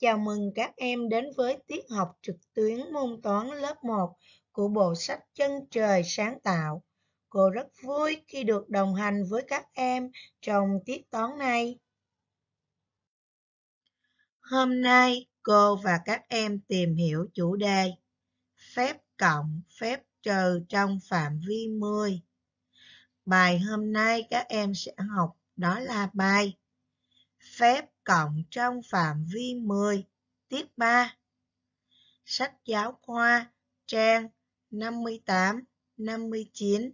Chào mừng các em đến với tiết học trực tuyến môn toán lớp 1 của bộ sách Chân trời sáng tạo. Cô rất vui khi được đồng hành với các em trong tiết toán này. Hôm nay, cô và các em tìm hiểu chủ đề phép cộng, phép trừ trong phạm vi 10. Bài hôm nay các em sẽ học đó là bài phép cộng trong phạm vi 10, tiết 3. Sách giáo khoa, trang 58, 59.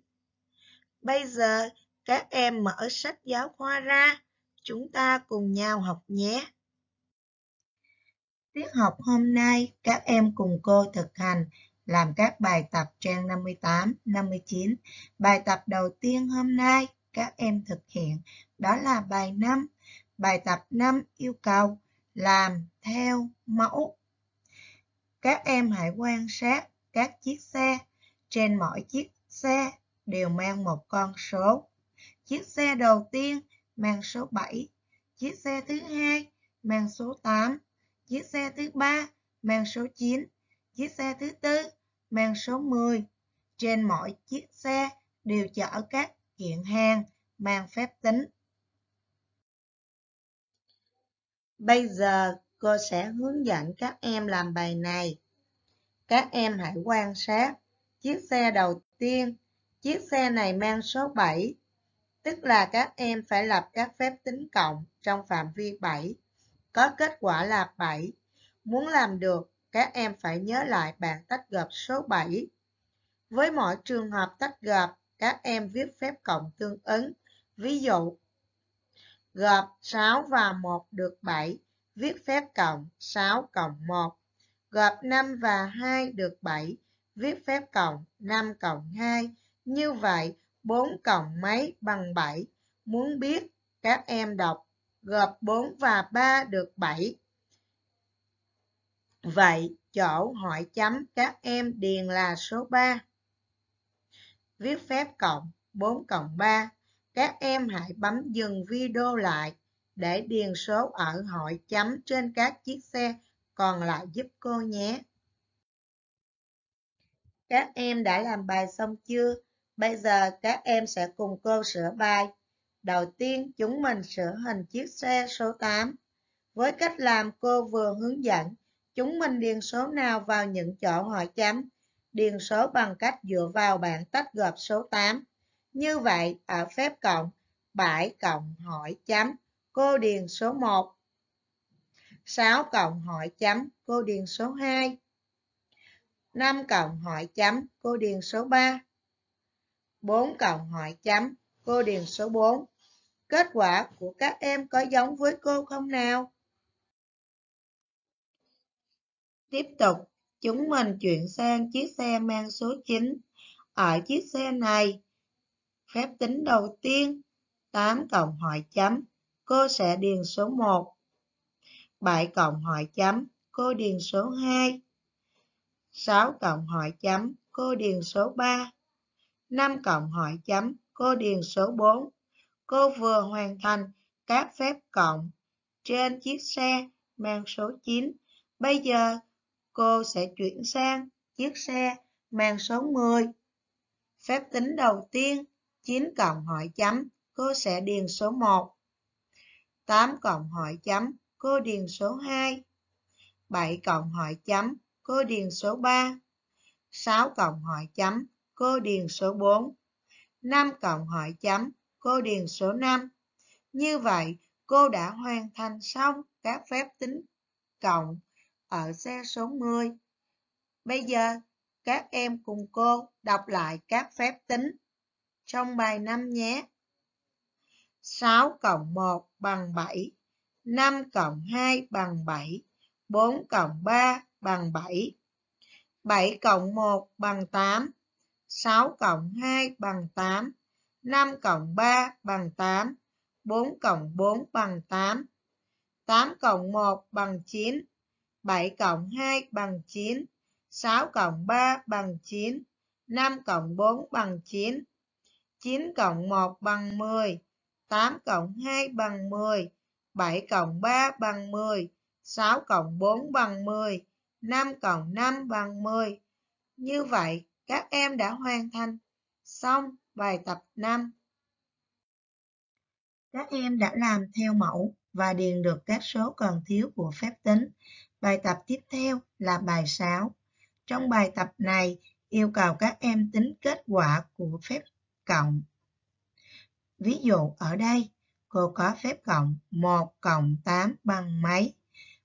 Bây giờ, các em mở sách giáo khoa ra, chúng ta cùng nhau học nhé. Tiết học hôm nay, các em cùng cô thực hành làm các bài tập trang 58, 59. Bài tập đầu tiên hôm nay các em thực hiện đó là bài 5 Bài tập 5 yêu cầu làm theo mẫu. Các em hãy quan sát các chiếc xe. Trên mỗi chiếc xe đều mang một con số. Chiếc xe đầu tiên mang số 7, chiếc xe thứ hai mang số 8, chiếc xe thứ ba mang số 9, chiếc xe thứ tư mang số 10. Trên mỗi chiếc xe đều chở các kiện hàng mang phép tính Bây giờ cô sẽ hướng dẫn các em làm bài này. Các em hãy quan sát chiếc xe đầu tiên. Chiếc xe này mang số 7, tức là các em phải lập các phép tính cộng trong phạm vi 7, có kết quả là 7. Muốn làm được, các em phải nhớ lại bảng tách gộp số 7. Với mỗi trường hợp tách gộp, các em viết phép cộng tương ứng. Ví dụ, Gộp 6 và 1 được 7, viết phép cộng 6 cộng 1. Gộp 5 và 2 được 7, viết phép cộng 5 cộng 2. Như vậy, 4 cộng mấy bằng 7. Muốn biết, các em đọc gộp 4 và 3 được 7. Vậy, chỗ hỏi chấm các em điền là số 3. Viết phép cộng 4 cộng 3 các em hãy bấm dừng video lại để điền số ở hội chấm trên các chiếc xe còn lại giúp cô nhé. Các em đã làm bài xong chưa? Bây giờ các em sẽ cùng cô sửa bài. Đầu tiên chúng mình sửa hình chiếc xe số 8. Với cách làm cô vừa hướng dẫn, chúng mình điền số nào vào những chỗ hỏi chấm. Điền số bằng cách dựa vào bảng tách gộp số 8. Như vậy ở phép cộng 7 cộng hỏi chấm cô điền số 1. 6 cộng hỏi chấm cô điền số 2. 5 cộng hỏi chấm cô điền số 3. 4 cộng hỏi chấm cô điền số 4. Kết quả của các em có giống với cô không nào? Tiếp tục, chúng mình chuyển sang chiếc xe mang số 9. Ở chiếc xe này, Phép tính đầu tiên, 8 cộng hỏi chấm, cô sẽ điền số 1. 7 cộng hỏi chấm, cô điền số 2. 6 cộng hỏi chấm, cô điền số 3. 5 cộng hỏi chấm, cô điền số 4. Cô vừa hoàn thành các phép cộng trên chiếc xe mang số 9. Bây giờ cô sẽ chuyển sang chiếc xe mang số 10. Phép tính đầu tiên 9 cộng hỏi chấm, cô sẽ điền số 1. 8 cộng hỏi chấm, cô điền số 2. 7 cộng hỏi chấm, cô điền số 3. 6 cộng hỏi chấm, cô điền số 4. 5 cộng hỏi chấm, cô điền số 5. Như vậy, cô đã hoàn thành xong các phép tính cộng ở xe số 10. Bây giờ, các em cùng cô đọc lại các phép tính trong bài 5 nhé. 6 cộng 1 bằng 7, 5 cộng 2 bằng 7, 4 cộng 3 bằng 7, 7 cộng 1 bằng 8, 6 cộng 2 bằng 8, 5 cộng 3 bằng 8, 4 cộng 4 bằng 8, 8 cộng 1 bằng 9, 7 cộng 2 bằng 9, 6 cộng 3 bằng 9, 5 cộng 4 bằng 9. 9 cộng 1 bằng 10, 8 cộng 2 bằng 10, 7 cộng 3 bằng 10, 6 cộng 4 bằng 10, 5 cộng 5 bằng 10. Như vậy, các em đã hoàn thành xong bài tập 5. Các em đã làm theo mẫu và điền được các số cần thiếu của phép tính. Bài tập tiếp theo là bài 6. Trong bài tập này, yêu cầu các em tính kết quả của phép cộng. Ví dụ ở đây, cô có phép cộng 1 cộng 8 bằng mấy.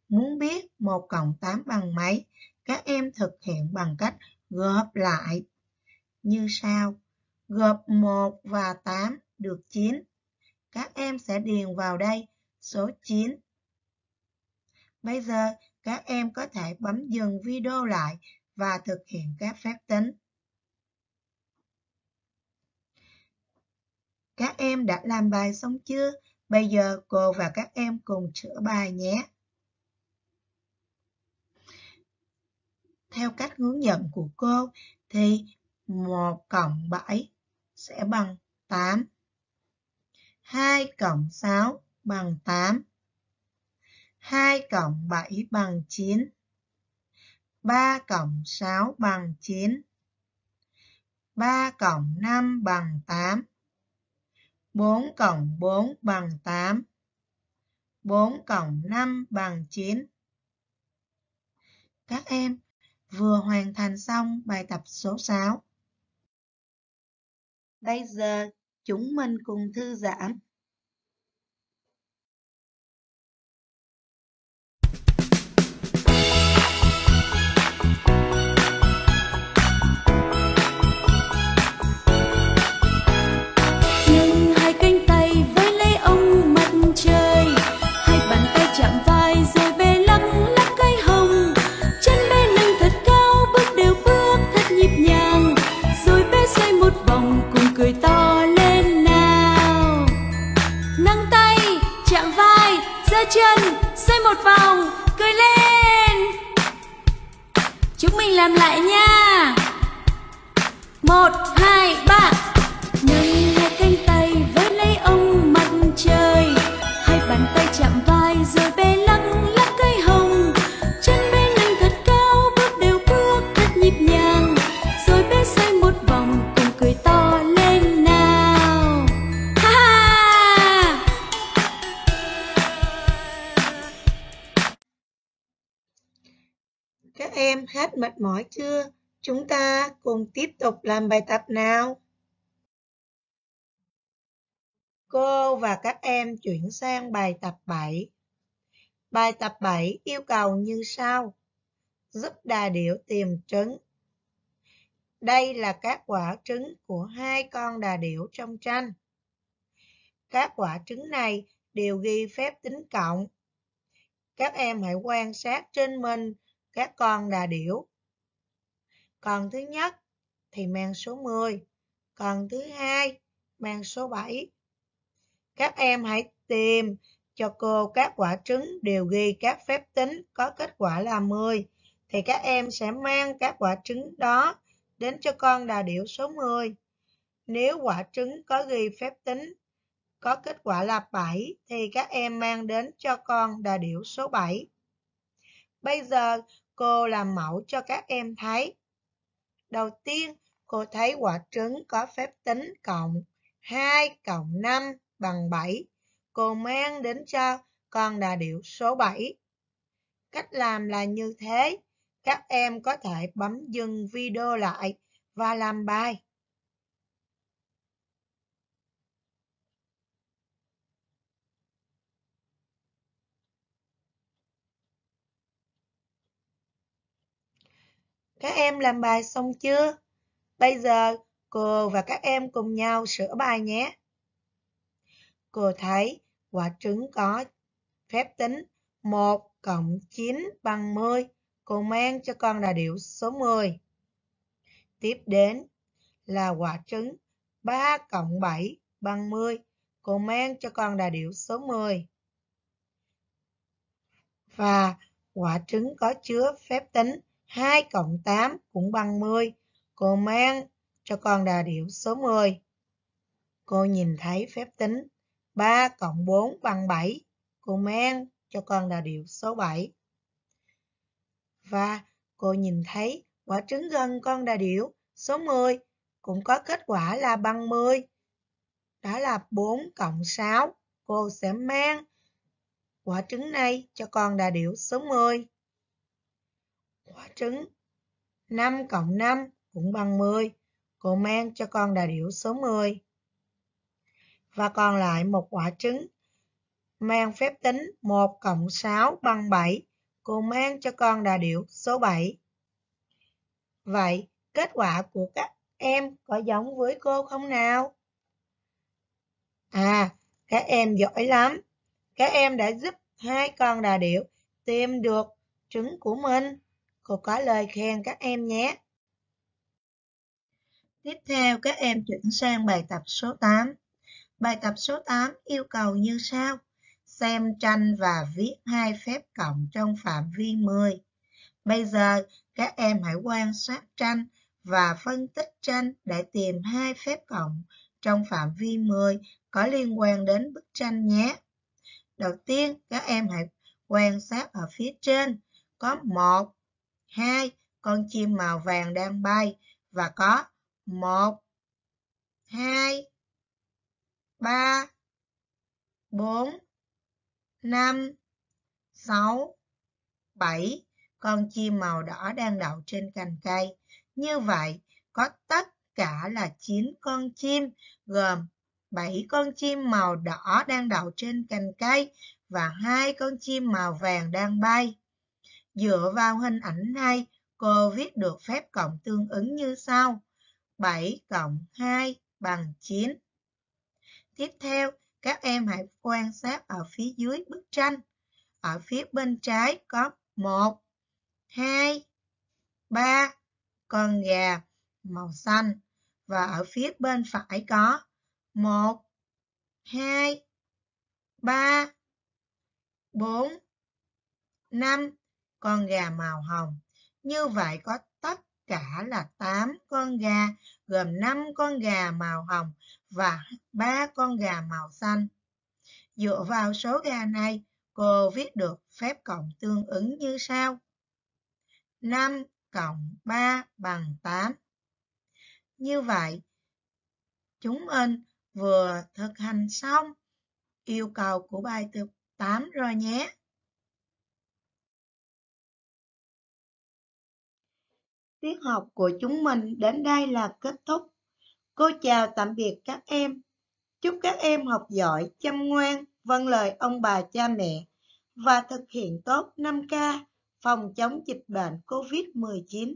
Muốn biết 1 cộng 8 bằng mấy, các em thực hiện bằng cách gộp lại như sau. Gộp 1 và 8 được 9. Các em sẽ điền vào đây số 9. Bây giờ, các em có thể bấm dừng video lại và thực hiện các phép tính. Các em đã làm bài xong chưa? Bây giờ cô và các em cùng chữa bài nhé. Theo cách hướng dẫn của cô thì 1 cộng 7 sẽ bằng 8. 2 cộng 6 bằng 8. 2 cộng 7 bằng 9. 3 cộng 6 bằng 9. 3 cộng 5 bằng 8. 4 cộng 4 bằng 8. 4 cộng 5 bằng 9. Các em vừa hoàn thành xong bài tập số 6. Bây giờ chúng mình cùng thư giãn. một hai ba nâng hai cánh tay với lấy ông mặt trời hai bàn tay chạm vai rồi bé lắc lắc cây hồng chân bé nâng thật cao bước đều bước thật nhịp nhàng rồi bé xoay một vòng cùng cười to lên nào ha ha các em hết mệt mỏi chưa Chúng ta cùng tiếp tục làm bài tập nào. Cô và các em chuyển sang bài tập 7. Bài tập 7 yêu cầu như sau. Giúp đà điểu tìm trứng. Đây là các quả trứng của hai con đà điểu trong tranh. Các quả trứng này đều ghi phép tính cộng. Các em hãy quan sát trên mình các con đà điểu còn thứ nhất thì mang số 10. Còn thứ hai mang số 7. Các em hãy tìm cho cô các quả trứng đều ghi các phép tính có kết quả là 10. Thì các em sẽ mang các quả trứng đó đến cho con đà điểu số 10. Nếu quả trứng có ghi phép tính có kết quả là 7 thì các em mang đến cho con đà điểu số 7. Bây giờ cô làm mẫu cho các em thấy. Đầu tiên, cô thấy quả trứng có phép tính cộng 2 cộng 5 bằng 7. Cô mang đến cho con đà điểu số 7. Cách làm là như thế. Các em có thể bấm dừng video lại và làm bài. Các em làm bài xong chưa? Bây giờ cô và các em cùng nhau sửa bài nhé. Cô thấy quả trứng có phép tính 1 cộng 9 bằng 10. Cô mang cho con là điệu số 10. Tiếp đến là quả trứng 3 cộng 7 bằng 10. Cô mang cho con là điệu số 10. Và quả trứng có chứa phép tính 2 cộng 8 cũng bằng 10. Cô mang cho con đà điểu số 10. Cô nhìn thấy phép tính 3 cộng 4 bằng 7. Cô mang cho con đà điểu số 7. Và cô nhìn thấy quả trứng gần con đà điểu số 10 cũng có kết quả là bằng 10. Đó là 4 cộng 6. Cô sẽ mang quả trứng này cho con đà điểu số 10 quả trứng. 5 cộng 5 cũng bằng 10. Cô mang cho con đà điểu số 10. Và còn lại một quả trứng. Mang phép tính 1 cộng 6 bằng 7. Cô mang cho con đà điểu số 7. Vậy, kết quả của các em có giống với cô không nào? À, các em giỏi lắm. Các em đã giúp hai con đà điểu tìm được trứng của mình. Cô có lời khen các em nhé. Tiếp theo các em chuyển sang bài tập số 8. Bài tập số 8 yêu cầu như sau. Xem tranh và viết hai phép cộng trong phạm vi 10. Bây giờ các em hãy quan sát tranh và phân tích tranh để tìm hai phép cộng trong phạm vi 10 có liên quan đến bức tranh nhé. Đầu tiên, các em hãy quan sát ở phía trên có một hai con chim màu vàng đang bay và có một hai ba bốn năm sáu bảy con chim màu đỏ đang đậu trên cành cây. Như vậy, có tất cả là chín con chim, gồm bảy con chim màu đỏ đang đậu trên cành cây và hai con chim màu vàng đang bay. Dựa vào hình ảnh này, cô viết được phép cộng tương ứng như sau. 7 cộng 2 bằng 9. Tiếp theo, các em hãy quan sát ở phía dưới bức tranh. Ở phía bên trái có 1, 2, 3 con gà màu xanh và ở phía bên phải có 1, 2, 3, 4, 5, con gà màu hồng. Như vậy có tất cả là 8 con gà, gồm 5 con gà màu hồng và 3 con gà màu xanh. Dựa vào số gà này, cô viết được phép cộng tương ứng như sau. 5 cộng 3 bằng 8. Như vậy, chúng mình vừa thực hành xong yêu cầu của bài tập 8 rồi nhé. tiết học của chúng mình đến đây là kết thúc. Cô chào tạm biệt các em. Chúc các em học giỏi, chăm ngoan, vâng lời ông bà cha mẹ và thực hiện tốt 5K phòng chống dịch bệnh COVID-19.